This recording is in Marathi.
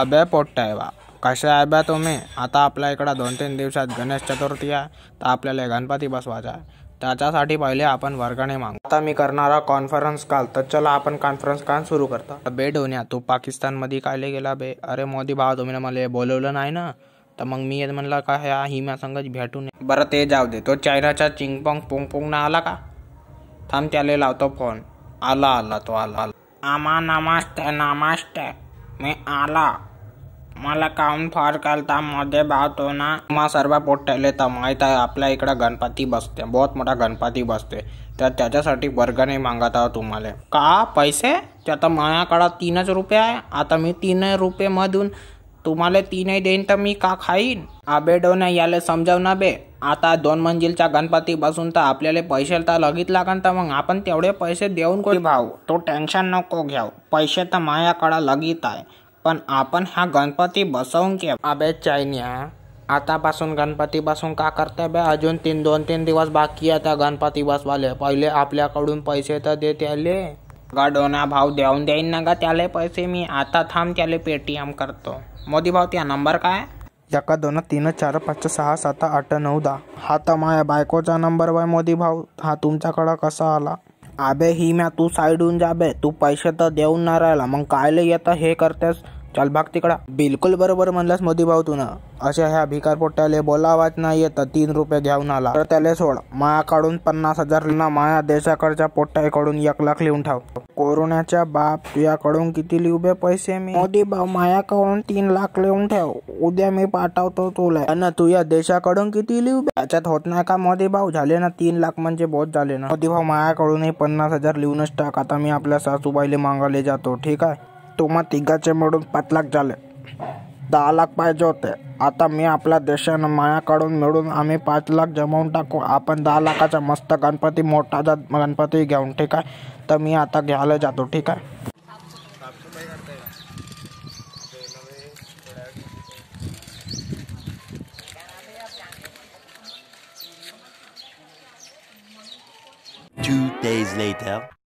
अबे बा कसे आहे बा तुम्ही आता आपल्या इकडं दोन तीन दिवसात गणेश चतुर्थी आहे तर आपल्याला गणपती बसवायचा आहे त्याच्यासाठी पहिले आपण वर्गाने मागू आता मी करणारा कॉन्फरन्स काल तर चला आपण कॉन्फरन्स काल सुरू करतो बे डोन्या तू पाकिस्तानमध्ये कायले गेला बे अरे मोदी भाव तुम्ही मला बोलवलं नाही ना तर मग मी म्हणलं का ह्या हिम्या संगच भेटून बरं ते जाऊ दे तो चायनाच्या चिंगपोंग पोंग पोंग ना आला का थांब त्याला लावतो फोन आला आला तो आला आला आमा नमास्ते नमास्ते मी आला मला काउन फार कालता मध्ये भावतो ना मा सर्व पोट ठेवले तर माहीत आहे आपल्या इकडं गणपती बसते बहुत मोठा गणपती बसते तर त्याच्यासाठी नाही मागत आहोत तुम्हाला का पैसे तर आता माझ्याकडं तीनच रुपये आहे आता मी तीन मधून तुम्हाला तीनही देईन तर मी का खाईन आबे नाही याला समजाव ना बे आता दोन मंजिलच्या गणपती बसून तर आपल्याला पैसे तर लगीत लागन तर मग आपण तेवढे पैसे देऊन कोणी भाऊ तो टेन्शन नको घ्याव पैसे तर माझ्याकडं लगीत आहे पण आपण हा गणपती बसवून घ्या आबे चायन्या आतापासून गणपती बसून का करते बे अजून तीन दोन तीन दिवस बाकी आहे त्या गणपती बसवाले पहिले आपल्याकडून पैसे तर देते गाडोना भाव देऊन देईन ना गा त्याले पैसे मी आता थांब त्याले पेटीएम करतो मोदी भाऊ त्या नंबर काय याका दोन तीन चार पाच सहा सात आठ नऊ दहा हा तर माझ्या बायकोचा नंबर वय मोदी भाऊ हा तुमच्याकडं कसा आला आबे ही म्या तू साईडून जाबे तू पैसे तर देऊन ना राहिला मग कायले येतं हे करतेस चाल भाग तिकडा बिलकुल बरोबर म्हणलास मोदी भाऊ तू अशा ह्या भिकार पोट्याले बोलावाच नाही येत तीन रुपये घेऊन आला तर त्याला सोड मायाकडून पन्नास हजार माया देशाकडच्या पोट्याकडून एक लाख लिहून ठाव कोरोनाच्या बाप तुझ्याकडून किती लिहू पैसे मी मोदी भाऊ मायाकडून तीन लाख लिहून ठेव उद्या मी पाठवतो तुला अन या देशाकडून किती लिहू त्याच्यात होत नाही का मोदी भाऊ झाले ना तीन लाख म्हणजे बहुत झाले ना मोदी भाऊ मायाकडूनही पन्नास हजार लिहूनच टाक आता मी आपल्या सासूबाईले मागायला जातो ठीक आहे तुम्हा तिघाचे मिळून पाच लाख झाले दहा लाख पाहिजे होते आता मी आपल्या देशानं मायाकडून मिळून आम्ही पाच लाख जमवून टाकू आपण दहा लाखाचा मस्त गणपती मोठा जात गणपती घेऊन ठीक आहे तर मी आता घ्यायला जातो ठीक आहे Two days later.